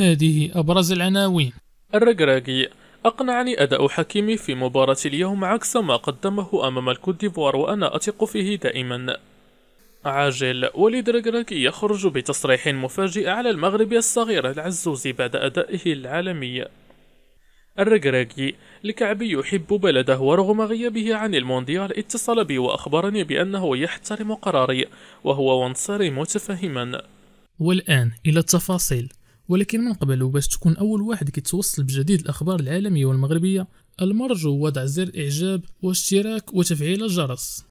هذه أبرز العناوين الرقراقي أقنعني أداء حكيمي في مباراة اليوم عكس ما قدمه أمام الكوت ديفوار وأنا أثق فيه دائما عاجل وليد ركراكي يخرج بتصريح مفاجئ على المغربي الصغير العزوز بعد أدائه العالمي الركراكي الكعبي يحب بلده ورغم غيابه عن المونديال اتصل بي وأخبرني بأنه يحترم قراري وهو وانصاري متفهما والآن إلى التفاصيل ولكن من قبل وباش تكون أول واحد كيتوصل بجديد الأخبار العالمية والمغربية المرجو وضع زر إعجاب واشتراك وتفعيل الجرس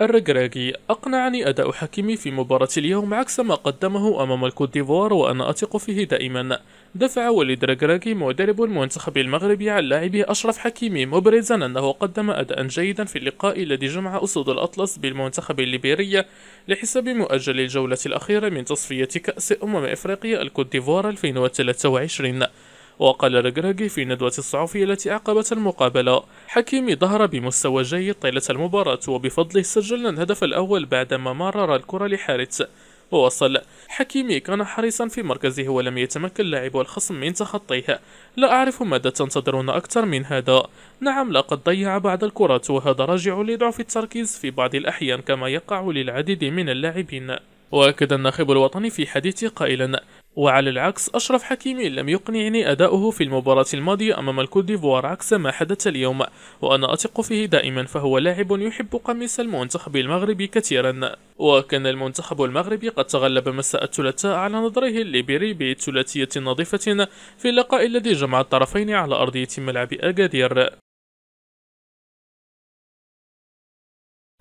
الركراكي أقنعني أداء حكيمي في مباراة اليوم عكس ما قدمه أمام الكوت ديفوار وأنا أثق فيه دائما دفع وليد راكراكي مدرب المنتخب المغربي على لاعبه أشرف حكيمي مبرزا أنه قدم أداء جيدا في اللقاء الذي جمع أسود الأطلس بالمنتخب الليبيري لحساب مؤجل الجولة الأخيرة من تصفية كأس أمم إفريقيا الكوت ديفوار 2023 وقال رجراجي في ندوة الصحفية التي أعقبت المقابلة حكيمي ظهر بمستوى جيد طيلة المباراة وبفضله سجلنا الهدف الأول بعدما مرر الكرة لحارث ووصل حكيمي كان حريصا في مركزه ولم يتمكن لاعب الخصم من تخطيه لا أعرف ماذا تنتظرون أكثر من هذا نعم لقد ضيع بعض الكرات وهذا راجع لضعف التركيز في بعض الأحيان كما يقع للعديد من اللاعبين وأكد الناخب الوطني في حديثه قائلا وعلى العكس أشرف حكيمي لم يقنعني أداؤه في المباراة الماضية أمام الكوت ديفوار عكس ما حدث اليوم وأنا أثق فيه دائما فهو لاعب يحب قميص المنتخب المغربي كثيرا وكان المنتخب المغربي قد تغلب مساء الثلاثاء على نظره الليبيري بثلاثية نظيفة في اللقاء الذي جمع الطرفين على أرضية ملعب أكادير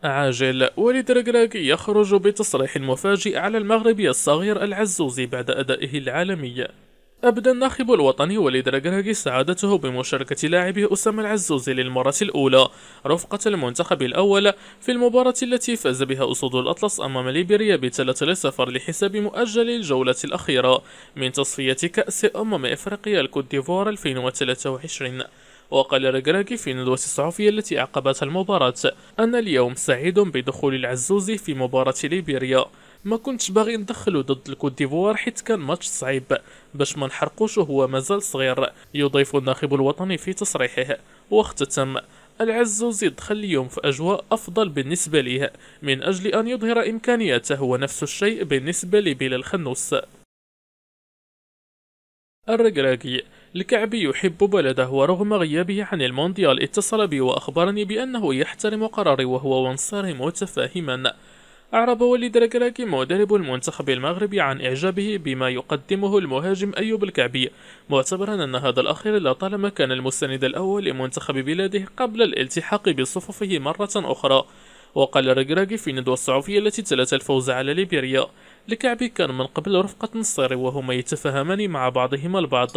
عاجل وليد يخرج بتصريح مفاجئ على المغربي الصغير العزوزي بعد أدائه العالمي أبدى الناخب الوطني وليد ركراكي سعادته بمشاركة لاعبه أسامة العزوزي للمرة الأولى رفقة المنتخب الأول في المباراة التي فاز بها أسود الأطلس أمام ليبيريا بثلاثة لصفر لحساب مؤجل الجولة الأخيرة من تصفية كأس أمم إفريقيا الكوت ديفوار 2023 وقال رجراكي في ندوة الصحفية التي أعقبتها المباراة أنا اليوم سعيد بدخول العزوزي في مباراة ليبيريا ما كنتش باغي ندخلو ضد الكوت ديفوار حيت كان ماتش صعيب باش ما نحرقوش وهو مازال صغير يضيف الناخب الوطني في تصريحه واختتم العزوزي دخل اليوم في أجواء أفضل بالنسبة ليه من أجل أن يظهر إمكانياته ونفس الشيء بالنسبة لبلال خنوس الرقراقي الكعبي يحب بلده ورغم غيابه عن المونديال اتصل بي وأخبرني بأنه يحترم قراري وهو وانصارم متفاهما أعرب وليد ركراكي مدرب المنتخب المغربي عن إعجابه بما يقدمه المهاجم أيوب الكعبي معتبرا أن هذا الأخير لطالما كان المستند الأول لمنتخب بلاده قبل الالتحاق بصفوفه مرة أخرى وقال ركراكي في الندوة الصحفية التي تلت الفوز على ليبيريا الكعبي كان من قبل رفقة نصيري وهما يتفاهمان مع بعضهما البعض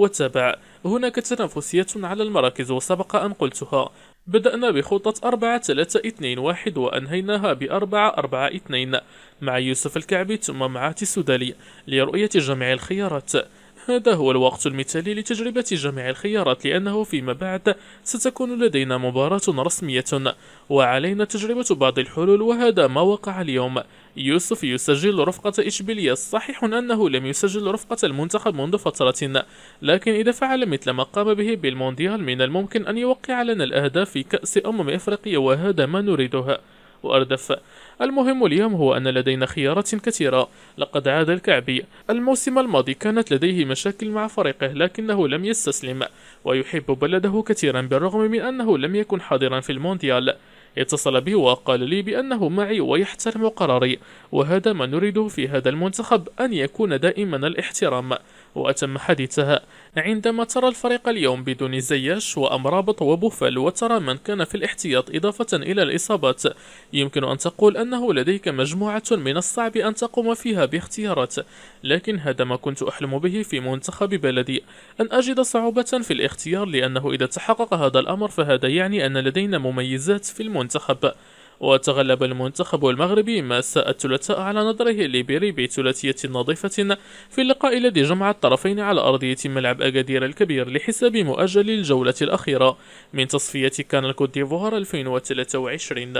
وتابع هناك تنافسية على المراكز وسبق أن قلتها بدأنا بخطة 4 3 2 1 وأنهيناها ب 4 4 2 مع يوسف الكعبي ثم مع تسودالي لرؤية جميع الخيارات هذا هو الوقت المثالي لتجربة جميع الخيارات لأنه فيما بعد ستكون لدينا مباراة رسمية وعلينا تجربة بعض الحلول وهذا ما وقع اليوم يوسف يسجل رفقة إشبيلية صحيح أنه لم يسجل رفقة المنتخب منذ فترة لكن إذا فعل مثل ما قام به بالمونديال من الممكن أن يوقع لنا الأهداف في كأس أمم إفريقيا وهذا ما نريده وأردف المهم اليوم هو أن لدينا خيارات كثيرة لقد عاد الكعبي الموسم الماضي كانت لديه مشاكل مع فريقه لكنه لم يستسلم ويحب بلده كثيرا بالرغم من أنه لم يكن حاضرا في المونديال اتصل بي وقال لي بأنه معي ويحترم قراري وهذا ما نريده في هذا المنتخب أن يكون دائما الاحترام وأتم حديثها عندما ترى الفريق اليوم بدون زياش وأمرابط وبوفال وترى من كان في الاحتياط إضافة إلى الإصابات يمكن أن تقول أنه لديك مجموعة من الصعب أن تقوم فيها باختيارات لكن هذا ما كنت أحلم به في منتخب بلدي أن أجد صعوبة في الاختيار لأنه إذا تحقق هذا الأمر فهذا يعني أن لدينا مميزات في المنتخب وتغلب المنتخب المغربي مساء الثلاثاء على نظره الليبيري بثلاثية نظيفة في اللقاء الذي جمع الطرفين على أرضية ملعب أكادير الكبير لحساب مؤجل الجولة الأخيرة من تصفية كان الكوت ديفوار 2023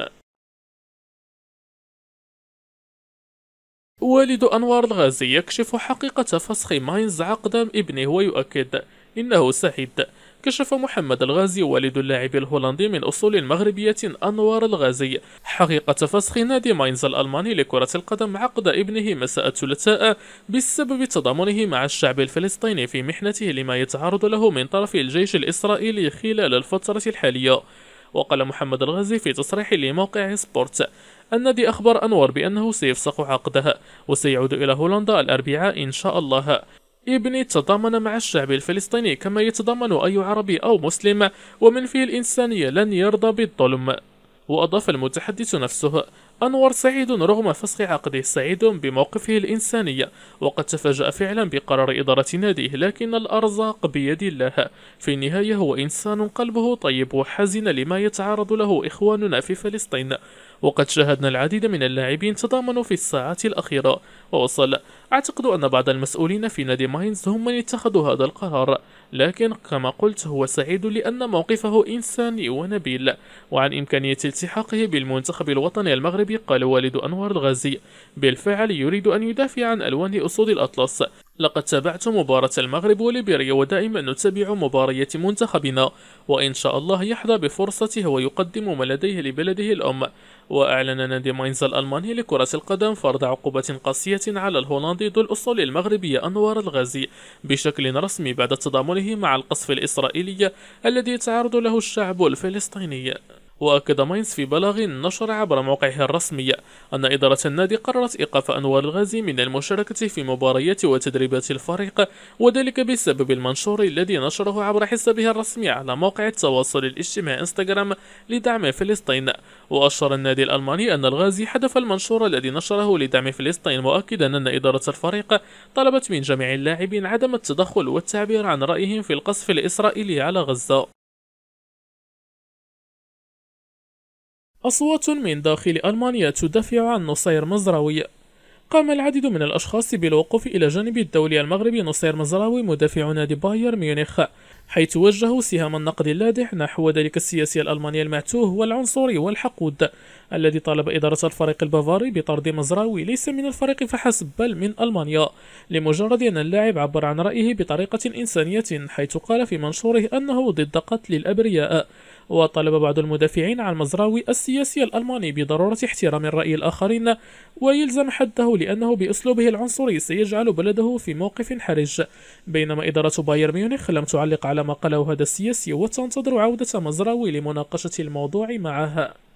والد أنوار الغازي يكشف حقيقة فسخ ماينز عقد ابنه ويؤكد إنه سعيد كشف محمد الغازي والد اللاعب الهولندي من أصول مغربية أنوار الغازي حقيقة فسخ نادي ماينز الألماني لكرة القدم عقد ابنه مساء الثلاثاء بسبب تضامنه مع الشعب الفلسطيني في محنته لما يتعرض له من طرف الجيش الإسرائيلي خلال الفترة الحالية وقال محمد الغازي في تصريح لموقع سبورت النادي أخبر أنور بأنه سيفسخ عقده وسيعود إلى هولندا الأربعاء إن شاء الله ابني تضامن مع الشعب الفلسطيني كما يتضامن أي عربي أو مسلم ومن فيه الإنسانية لن يرضى بالظلم وأضاف المتحدث نفسه أنور سعيد رغم فسخ عقده سعيد بموقفه الإنساني وقد تفاجأ فعلا بقرار إدارة ناديه لكن الأرزاق بيد الله في النهاية هو إنسان قلبه طيب وحزن لما يتعرض له إخواننا في فلسطين وقد شاهدنا العديد من اللاعبين تضامنوا في الساعات الأخيرة ووصل أعتقد أن بعض المسؤولين في نادي ماينز هم من اتخذوا هذا القرار لكن كما قلت هو سعيد لأن موقفه إنساني ونبيل وعن إمكانية التحاقه بالمنتخب الوطني المغربي الأجنبي قال والد أنور الغازي بالفعل يريد أن يدافع عن ألوان أسود الأطلس لقد تابعت مباراة المغرب وليبيريا ودائما نتابع مباريات منتخبنا وإن شاء الله يحظى بفرصته ويقدم ما لديه لبلده الأم وأعلن نادي ماينز الألماني لكرة القدم فرض عقوبة قاسية على الهولندي ذو الأصول المغربية أنوار الغازي بشكل رسمي بعد تضامنه مع القصف الإسرائيلي الذي يتعرض له الشعب الفلسطيني وأكد ماينز في بلاغ نشر عبر موقعه الرسمي أن إدارة النادي قررت إيقاف أنوار الغازي من المشاركة في مباريات وتدريبات الفريق وذلك بسبب المنشور الذي نشره عبر حسابه الرسمي على موقع التواصل الاجتماعي انستغرام لدعم فلسطين وأشار النادي الألماني أن الغازي حذف المنشور الذي نشره لدعم فلسطين مؤكدا أن إدارة الفريق طلبت من جميع اللاعبين عدم التدخل والتعبير عن رأيهم في القصف الإسرائيلي على غزة أصوات من داخل ألمانيا تدافع عن نصير مزراوي قام العديد من الأشخاص بالوقوف إلى جانب الدولي المغربي نصير مزراوي مدافع نادي باير ميونخ حيث وجهوا سهام النقد اللادح نحو ذلك السياسي الألماني المعتوه والعنصري والحقود الذي طالب إدارة الفريق البافاري بطرد مزراوي ليس من الفريق فحسب بل من ألمانيا لمجرد أن اللاعب عبر عن رأيه بطريقة إنسانية حيث قال في منشوره أنه ضد قتل الأبرياء وطلب بعض المدافعين عن مزراوي السياسي الألماني بضرورة احترام الرأي الآخرين ويلزم حده لأنه بأسلوبه العنصري سيجعل بلده في موقف حرج بينما إدارة بايرن ميونخ لم تعلق على ما قاله هذا السياسي وتنتظر عودة مزراوي لمناقشة الموضوع معها